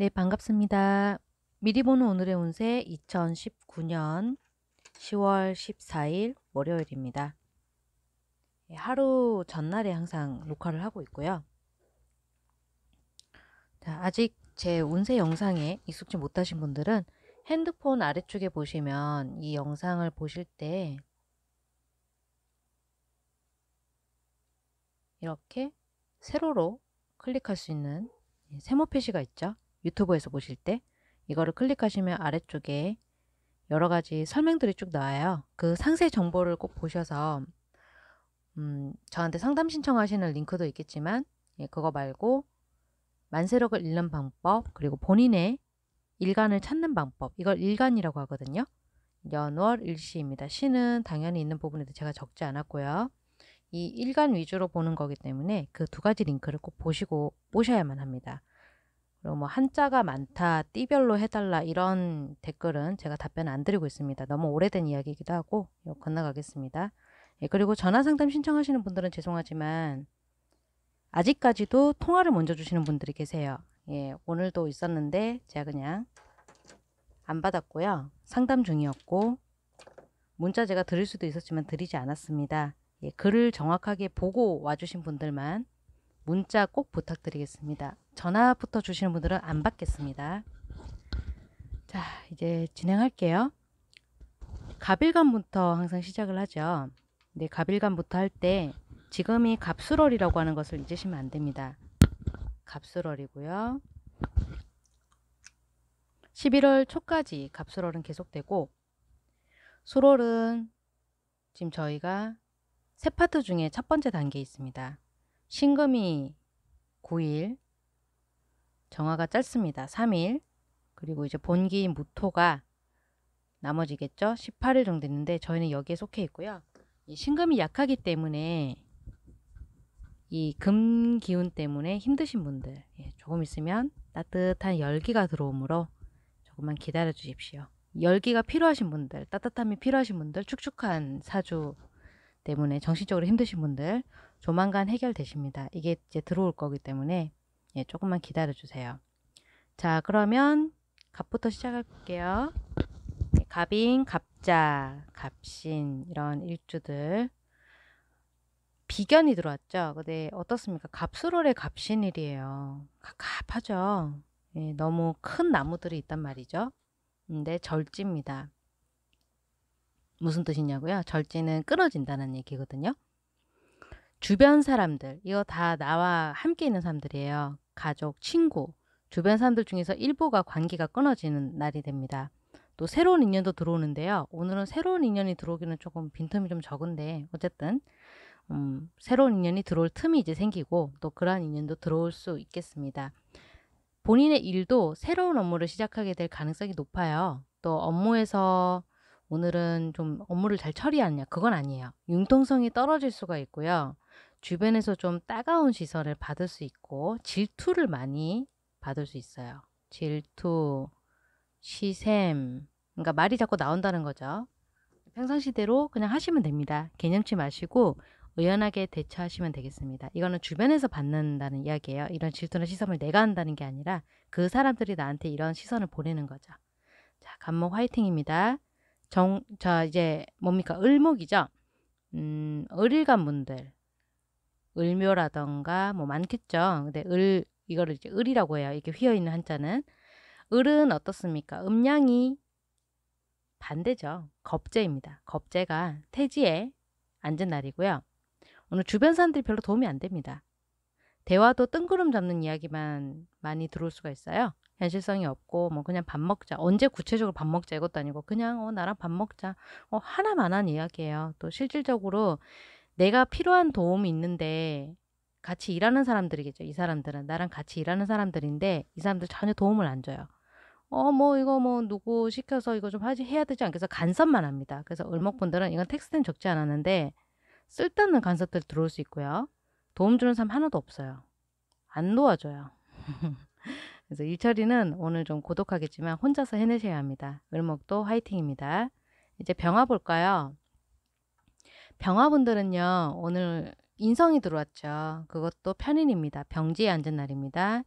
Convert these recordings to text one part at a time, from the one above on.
네, 반갑습니다. 미리 보는 오늘의 운세 2019년 10월 14일 월요일입니다. 예, 하루 전날에 항상 녹화를 하고 있고요. 자, 아직 제 운세 영상에 익숙지 못하신 분들은 핸드폰 아래쪽에 보시면 이 영상을 보실 때 이렇게 세로로 클릭할 수 있는 예, 세모 표시가 있죠. 유튜브에서 보실 때 이거를 클릭하시면 아래쪽에 여러 가지 설명들이 쭉 나와요. 그 상세 정보를 꼭 보셔서 음, 저한테 상담 신청하시는 링크도 있겠지만 예, 그거 말고 만세력을 잃는 방법 그리고 본인의 일간을 찾는 방법 이걸 일간이라고 하거든요. 연월 일시입니다. 시는 당연히 있는 부분에도 제가 적지 않았고요. 이 일간 위주로 보는 거기 때문에 그 두 가지 링크를 꼭 보시고 오셔야만 합니다. 그리고 뭐 한자가 많다, 띠별로 해달라 이런 댓글은 제가 답변 안 드리고 있습니다. 너무 오래된 이야기이기도 하고 건너가겠습니다. 예, 그리고 전화 상담 신청하시는 분들은 죄송하지만 아직까지도 통화를 먼저 주시는 분들이 계세요. 예, 오늘도 있었는데 제가 그냥 안 받았고요. 상담 중이었고 문자 제가 드릴 수도 있었지만 드리지 않았습니다. 예, 글을 정확하게 보고 와주신 분들만 문자 꼭 부탁드리겠습니다. 전화부터 주시는 분들은 안 받겠습니다. 자, 이제 진행할게요. 가빌감부터 항상 시작을 하죠. 근데 가빌부터할 때 지금이 갑수럴이라고 하는 것을 잊으시면 안 됩니다. 갑수럴이고요. 11월 초까지 갑수럴은 계속되고 수롤은 지금 저희가 세 파트 중에 첫 번째 단계에 있습니다. 신금이 9일, 정화가 짧습니다. 3일 그리고 이제 본기인 무토가 나머지겠죠? 18일 정도 있는데 저희는 여기에 속해 있고요. 이 신금이 약하기 때문에 이 금 기운 때문에 힘드신 분들 예, 조금 있으면 따뜻한 열기가 들어오므로 조금만 기다려 주십시오. 열기가 필요하신 분들, 따뜻함이 필요하신 분들, 축축한 사주 때문에 정신적으로 힘드신 분들 조만간 해결되십니다. 이게 이제 들어올 거기 때문에 예, 조금만 기다려 주세요. 자, 그러면 갑부터 시작할게요. 예, 갑인, 갑자, 갑신 이런 일주들 비견이 들어왔죠. 근데 어떻습니까? 갑수롤의 갑신일이에요. 갑갑하죠. 예, 너무 큰 나무들이 있단 말이죠. 근데 절지입니다. 무슨 뜻이냐고요? 절제는 끊어진다는 얘기거든요. 주변 사람들, 이거 다 나와 함께 있는 사람들이에요. 가족, 친구, 주변 사람들 중에서 일부가 관계가 끊어지는 날이 됩니다. 또 새로운 인연도 들어오는데요. 오늘은 새로운 인연이 들어오기는 조금 빈틈이 좀 적은데 어쨌든 음, 새로운 인연이 들어올 틈이 이제 생기고 또 그러한 인연도 들어올 수 있겠습니다. 본인의 일도 새로운 업무를 시작하게 될 가능성이 높아요. 또 업무에서 오늘은 좀 업무를 잘 처리하느냐 그건 아니에요. 융통성이 떨어질 수가 있고요. 주변에서 좀 따가운 시선을 받을 수 있고 질투를 많이 받을 수 있어요. 질투, 시샘, 그러니까 말이 자꾸 나온다는 거죠. 평상시대로 그냥 하시면 됩니다. 개념치 마시고 의연하게 대처하시면 되겠습니다. 이거는 주변에서 받는다는 이야기예요. 이런 질투나 시선을 내가 한다는 게 아니라 그 사람들이 나한테 이런 시선을 보내는 거죠. 자, 간목 화이팅입니다. 정, 자, 이제 뭡니까? 을목이죠? 음, 을일간 분들. 을묘라던가 뭐 많겠죠. 근데 을 이거를 이제 을이라고 해요. 이게 렇 휘어 있는 한자는 을은 어떻습니까? 음양이 반대죠. 겁재입니다. 겁재가 태지에 앉은 날이고요. 오늘 주변 사람들이 별로 도움이 안 됩니다. 대화도 뜬구름 잡는 이야기만 많이 들어올 수가 있어요. 현실성이 없고 뭐 그냥 밥 먹자. 언제 구체적으로 밥 먹자 이것도 아니고 그냥 어 나랑 밥 먹자. 어 하나만한 이야기예요. 또 실질적으로 내가 필요한 도움이 있는데 같이 일하는 사람들이겠죠. 이 사람들은 나랑 같이 일하는 사람들인데 이 사람들 전혀 도움을 안 줘요. 어 뭐 이거 뭐 누구 시켜서 이거 좀 하지 해야 되지 않겠어 간섭만 합니다. 그래서 을목분들은 이건 텍스트는 적지 않았는데 쓸데없는 간섭들 들어올 수 있고요. 도움 주는 사람 하나도 없어요. 안 도와줘요. 그래서 일처리는 오늘 좀 고독하겠지만 혼자서 해내셔야 합니다. 을목도 화이팅입니다. 이제 병화 볼까요? 병화분들은요, 오늘 인성이 들어왔죠. 그것도 편인입니다. 병지에 앉은 날입니다.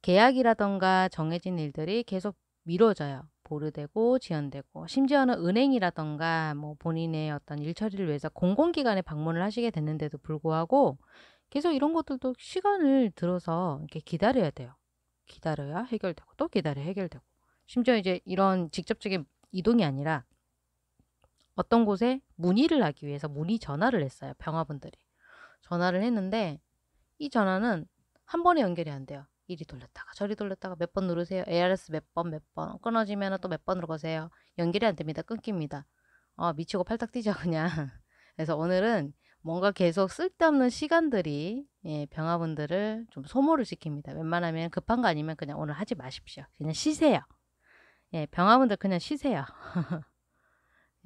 계약이라던가 정해진 일들이 계속 미뤄져요. 보류되고 지연되고 심지어는 은행이라던가 뭐 본인의 어떤 일처리를 위해서 공공기관에 방문을 하시게 됐는데도 불구하고 계속 이런 것들도 시간을 들어서 이렇게 기다려야 돼요. 기다려야 해결되고 또 기다려 야 해결되고 심지어 이제 이런 직접적인 이동이 아니라 어떤 곳에 문의를 하기 위해서 문의 전화를 했어요. 병화분들이. 전화를 했는데 이 전화는 한 번에 연결이 안 돼요. 이리 돌렸다가 저리 돌렸다가 몇 번 누르세요. ARS 몇 번 몇 번. 끊어지면 또 몇 번으로 거세요. 연결이 안 됩니다. 끊깁니다. 어, 미치고 팔딱 뛰죠, 그냥. 그래서 오늘은 뭔가 계속 쓸데없는 시간들이 예, 병화분들을 좀 소모를 시킵니다. 웬만하면 급한 거 아니면 그냥 오늘 하지 마십시오. 그냥 쉬세요. 예, 병화분들 그냥 쉬세요.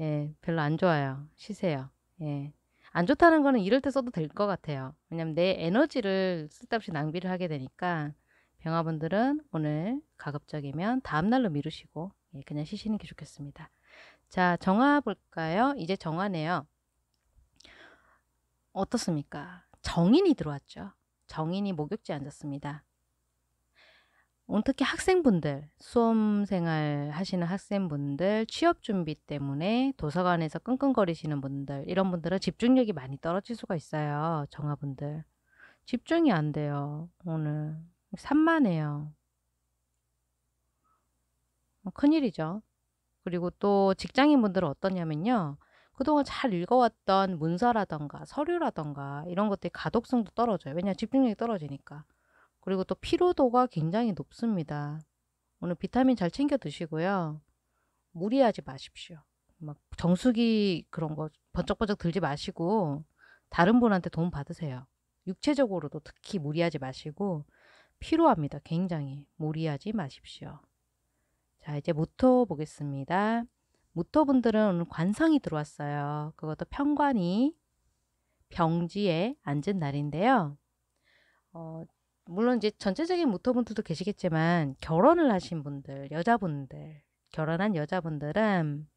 예, 별로 안 좋아요. 쉬세요. 예. 안 좋다는 거는 이럴 때 써도 될 것 같아요. 왜냐면 내 에너지를 쓸데없이 낭비를 하게 되니까 병화분들은 오늘 가급적이면 다음날로 미루시고 예, 그냥 쉬시는 게 좋겠습니다. 자, 정화 볼까요? 이제 정화네요. 어떻습니까? 정인이 들어왔죠. 정인이 목욕지에 앉았습니다. 어, 특히 학생분들, 수험생활 하시는 학생분들, 취업 준비 때문에 도서관에서 끙끙거리시는 분들, 이런 분들은 집중력이 많이 떨어질 수가 있어요. 정화분들. 집중이 안 돼요. 오늘. 산만해요. 어, 큰일이죠. 그리고 또 직장인분들은 어떠냐면요. 그동안 잘 읽어왔던 문서라던가 서류라던가 이런 것들이 가독성도 떨어져요. 왜냐 하면 집중력이 떨어지니까. 그리고 또 피로도가 굉장히 높습니다. 오늘 비타민 잘 챙겨 드시고요. 무리하지 마십시오. 막 정수기 그런 거 번쩍번쩍 들지 마시고 다른 분한테 도움 받으세요. 육체적으로도 특히 무리하지 마시고 피로합니다 굉장히 무리하지 마십시오. 자 이제 무토 보겠습니다. 무토 분들은 오늘 관상이 들어왔어요. 그것도 평관이 병지에 앉은 날인데요. 어, 물론 이제 전체적인 모토분들도 계시겠지만 결혼을 하신 분들, 여자분들, 결혼한 여자분들은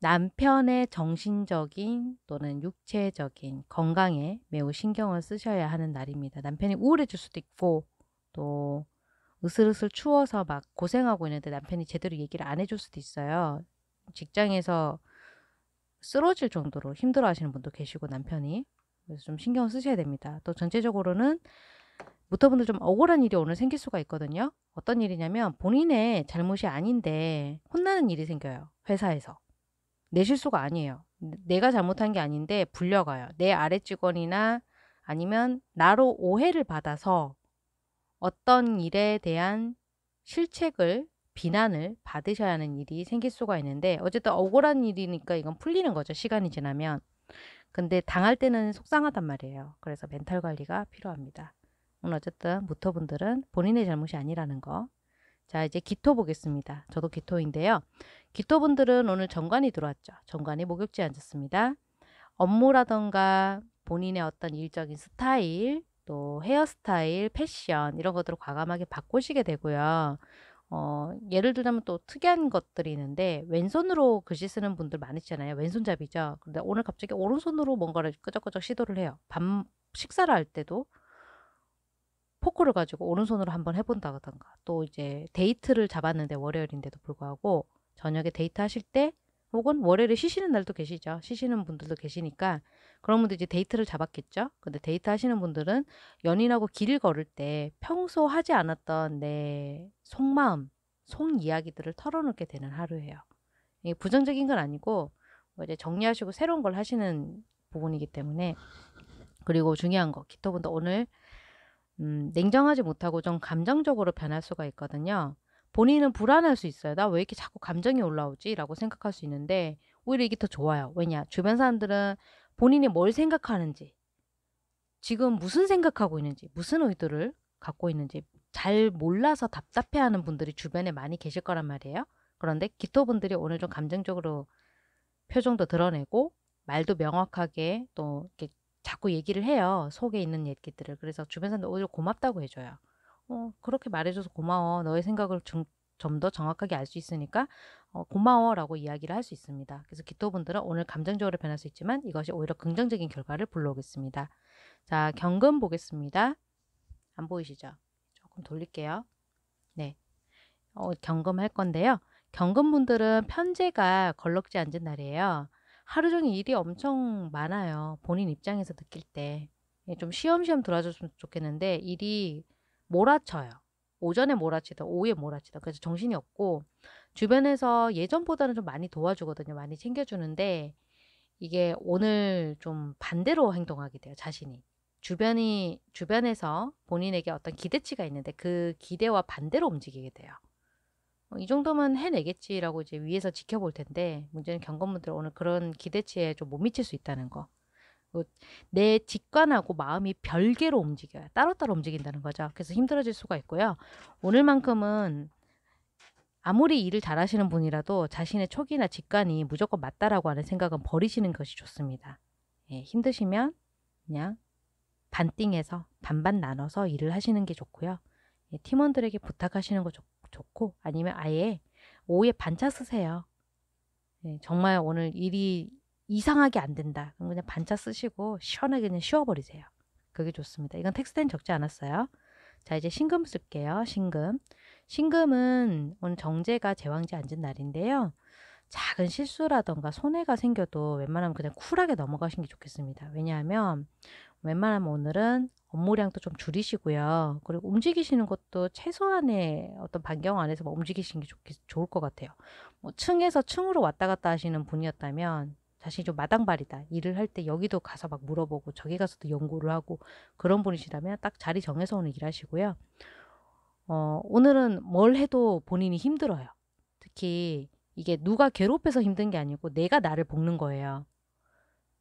남편의 정신적인 또는 육체적인 건강에 매우 신경을 쓰셔야 하는 날입니다. 남편이 우울해질 수도 있고 또 으슬으슬 추워서 막 고생하고 있는데 남편이 제대로 얘기를 안 해줄 수도 있어요. 직장에서 쓰러질 정도로 힘들어 하시는 분도 계시고 남편이 그래서 좀 신경 쓰셔야 됩니다. 또 전체적으로는 모터분들 좀 억울한 일이 오늘 생길 수가 있거든요. 어떤 일이냐면 본인의 잘못이 아닌데 혼나는 일이 생겨요. 회사에서. 내 실수가 아니에요. 내가 잘못한 게 아닌데 불려가요. 내 아래 직원이나 아니면 나로 오해를 받아서 어떤 일에 대한 실책을 비난을 받으셔야 하는 일이 생길 수가 있는데 어쨌든 억울한 일이니까 이건 풀리는 거죠. 시간이 지나면. 근데 당할 때는 속상하단 말이에요. 그래서 멘탈 관리가 필요합니다. 어쨌든 무토분들은 본인의 잘못이 아니라는 거. 자 이제 기토 보겠습니다. 저도 기토인데요. 기토분들은 오늘 정관이 들어왔죠. 정관이 목욕지에 앉았습니다. 업무라던가 본인의 어떤 일적인 스타일, 또 헤어스타일, 패션 이런 것들을 과감하게 바꾸시게 되고요. 어, 예를 들자면 또 특이한 것들이 있는데 왼손으로 글씨 쓰는 분들 많으시잖아요. 왼손잡이죠. 근데 오늘 갑자기 오른손으로 뭔가를 끄적끄적 시도를 해요. 밤 식사를 할 때도 포크를 가지고 오른손으로 한번 해본다든가 또 이제 데이트를 잡았는데 월요일인데도 불구하고 저녁에 데이트 하실 때 혹은 월요일에 쉬시는 날도 계시죠. 쉬시는 분들도 계시니까 그런 분들 이제 데이트를 잡았겠죠. 근데 데이트 하시는 분들은 연인하고 길을 걸을 때 평소 하지 않았던 내 속마음, 속 이야기들을 털어놓게 되는 하루예요. 이게 부정적인 건 아니고 뭐 이제 정리하시고 새로운 걸 하시는 부분이기 때문에 그리고 중요한 거 기토분도 오늘 음, 냉정하지 못하고 좀 감정적으로 변할 수가 있거든요. 본인은 불안할 수 있어요. 나 왜 이렇게 자꾸 감정이 올라오지? 라고 생각할 수 있는데 오히려 이게 더 좋아요. 왜냐? 주변 사람들은 본인이 뭘 생각하는지, 지금 무슨 생각하고 있는지, 무슨 의도를 갖고 있는지 잘 몰라서 답답해하는 분들이 주변에 많이 계실 거란 말이에요. 그런데 기토분들이 오늘 좀 감정적으로 표정도 드러내고 말도 명확하게 또 이렇게 자꾸 얘기를 해요. 속에 있는 얘기들을. 그래서 주변 사람들 오히려 어, 고맙다고 해줘요. 어, 그렇게 말해줘서 고마워. 너의 생각을 좀 더 정확하게 알 수 있으니까 어, 고마워라고 이야기를 할 수 있습니다. 그래서 기토분들은 오늘 감정적으로 변할 수 있지만 이것이 오히려 긍정적인 결과를 불러오겠습니다. 자, 경금 보겠습니다. 안 보이시죠? 조금 돌릴게요. 네. 어, 경금 할 건데요. 경금분들은 편제가 걸럭지 앉은 날이에요. 하루 종일 일이 엄청 많아요. 본인 입장에서 느낄 때. 예, 좀 쉬엄쉬엄 들어줬으면 좋겠는데 일이 몰아쳐요. 오전에 몰아치다 오후에 몰아치다 그래서 정신이 없고 주변에서 예전보다는 좀 많이 도와주거든요. 많이 챙겨주는데 이게 오늘 좀 반대로 행동하게 돼요. 자신이. 주변이 주변에서 본인에게 어떤 기대치가 있는데 그 기대와 반대로 움직이게 돼요. 어, 이 정도면 해내겠지라고 이제 위에서 지켜볼 텐데 문제는 경건분들 오늘 그런 기대치에 좀 못 미칠 수 있다는 거. 그 내 직관하고 마음이 별개로 움직여요. 따로따로 움직인다는 거죠. 그래서 힘들어질 수가 있고요. 오늘만큼은 아무리 일을 잘하시는 분이라도 자신의 촉이나 직관이 무조건 맞다라고 하는 생각은 버리시는 것이 좋습니다. 예, 힘드시면 그냥 반띵해서 반반 나눠서 일을 하시는 게 좋고요. 예, 팀원들에게 부탁하시는 거 좋고 좋고 아니면 아예 오후에 반차 쓰세요. 네, 정말 오늘 일이 이상하게 안 된다. 그럼 그냥 반차 쓰시고 시원하게 그냥 쉬어버리세요. 그게 좋습니다. 이건 텍스트엔 적지 않았어요. 자 이제 신금 쓸게요. 신금. 신금은 오늘 정제가 제왕제 앉은 날인데요. 작은 실수라던가 손해가 생겨도 웬만하면 그냥 쿨하게 넘어가시는 게 좋겠습니다. 왜냐하면 웬만하면 오늘은 업무량도 좀 줄이시고요. 그리고 움직이시는 것도 최소한의 어떤 반경 안에서 뭐 움직이시는 게 좋, 좋을 것 같아요. 뭐 층에서 층으로 왔다 갔다 하시는 분이었다면 자신이 좀 마당발이다. 일을 할 때 여기도 가서 막 물어보고 저기 가서도 연구를 하고 그런 분이시라면 딱 자리 정해서 오늘 일하시고요. 어, 오늘은 뭘 해도 본인이 힘들어요. 특히 이게 누가 괴롭혀서 힘든 게 아니고 내가 나를 볶는 거예요.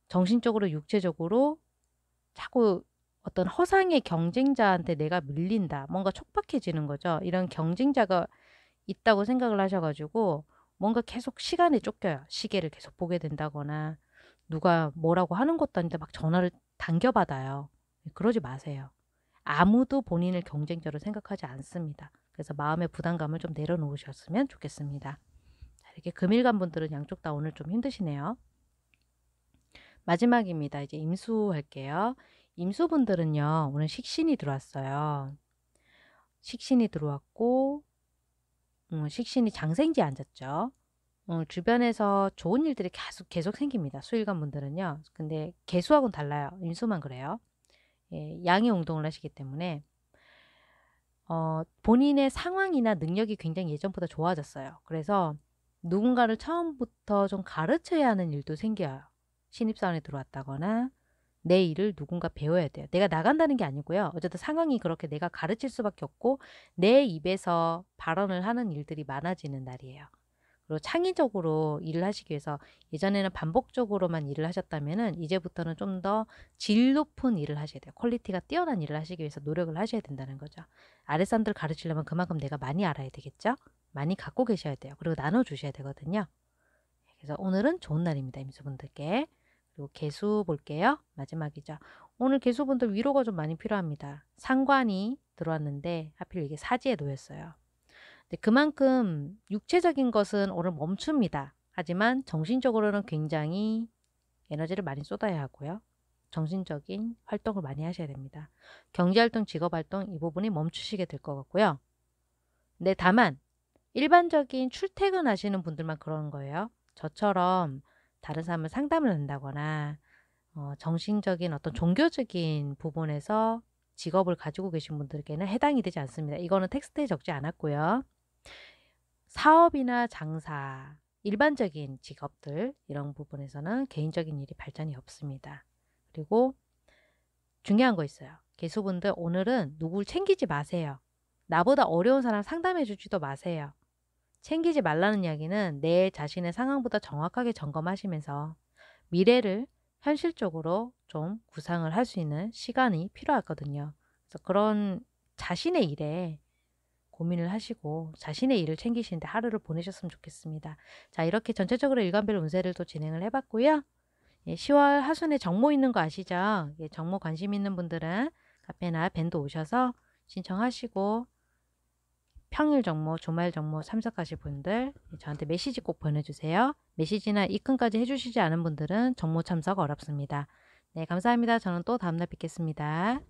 정신적으로, 육체적으로 자꾸 어떤 허상의 경쟁자한테 내가 밀린다. 뭔가 촉박해지는 거죠. 이런 경쟁자가 있다고 생각을 하셔가지고 뭔가 계속 시간에 쫓겨요. 시계를 계속 보게 된다거나 누가 뭐라고 하는 것도 아닌데 막 전화를 당겨받아요. 네, 그러지 마세요. 아무도 본인을 경쟁자로 생각하지 않습니다. 그래서 마음의 부담감을 좀 내려놓으셨으면 좋겠습니다. 이렇게 금일간 분들은 양쪽 다 오늘 좀 힘드시네요. 마지막입니다. 이제 임수할게요. 임수분들은요. 오늘 식신이 들어왔어요. 식신이 들어왔고 음, 식신이 장생지에 앉았죠. 음, 주변에서 좋은 일들이 계속 계속 생깁니다. 수일관 분들은요. 근데 개수하고는 달라요. 임수만 그래요. 예, 양의 운동을 하시기 때문에 어, 본인의 상황이나 능력이 굉장히 예전보다 좋아졌어요. 그래서 누군가를 처음부터 좀 가르쳐야 하는 일도 생겨요. 신입사원이 들어왔다거나 내 일을 누군가 배워야 돼요. 내가 나간다는 게 아니고요. 어쨌든 상황이 그렇게 내가 가르칠 수밖에 없고 내 입에서 발언을 하는 일들이 많아지는 날이에요. 그리고 창의적으로 일을 하시기 위해서 예전에는 반복적으로만 일을 하셨다면 이제부터는 좀 더 질 높은 일을 하셔야 돼요. 퀄리티가 뛰어난 일을 하시기 위해서 노력을 하셔야 된다는 거죠. 아래 사람들 가르치려면 그만큼 내가 많이 알아야 되겠죠? 많이 갖고 계셔야 돼요. 그리고 나눠 주셔야 되거든요. 그래서 오늘은 좋은 날입니다. 임수분들께. 그리고 개수 볼게요. 마지막이죠. 오늘 개수분들 위로가 좀 많이 필요합니다. 상관이 들어왔는데 하필 이게 사지에 놓였어요. 근데 그만큼 육체적인 것은 오늘 멈춥니다. 하지만 정신적으로는 굉장히 에너지를 많이 쏟아야 하고요. 정신적인 활동을 많이 하셔야 됩니다. 경제활동, 직업활동 이 부분이 멈추시게 될 것 같고요. 근데 네, 다만 일반적인 출퇴근하시는 분들만 그런 거예요. 저처럼 다른 사람을 상담을 한다거나 어, 정신적인 어떤 종교적인 부분에서 직업을 가지고 계신 분들께는 해당이 되지 않습니다. 이거는 텍스트에 적지 않았고요. 사업이나 장사, 일반적인 직업들 이런 부분에서는 개인적인 일이 발전이 없습니다. 그리고 중요한 거 있어요. 개수분들 오늘은 누굴 챙기지 마세요. 나보다 어려운 사람 상담해 주지도 마세요. 챙기지 말라는 이야기는 내 자신의 상황보다 정확하게 점검하시면서 미래를 현실적으로 좀 구상을 할 수 있는 시간이 필요하거든요. 그래서 그런 자신의 일에 고민을 하시고 자신의 일을 챙기시는데 하루를 보내셨으면 좋겠습니다. 자, 이렇게 전체적으로 일관별 운세를 또 진행을 해봤고요. 예, 10월 하순에 정모 있는 거 아시죠? 예, 정모 관심 있는 분들은 카페나 밴드 오셔서 신청하시고 평일 정모, 주말 정모 참석하실 분들 저한테 메시지 꼭 보내주세요. 메시지나 입금까지 해주시지 않은 분들은 정모 참석 어렵습니다. 네, 감사합니다. 저는 또 다음날 뵙겠습니다.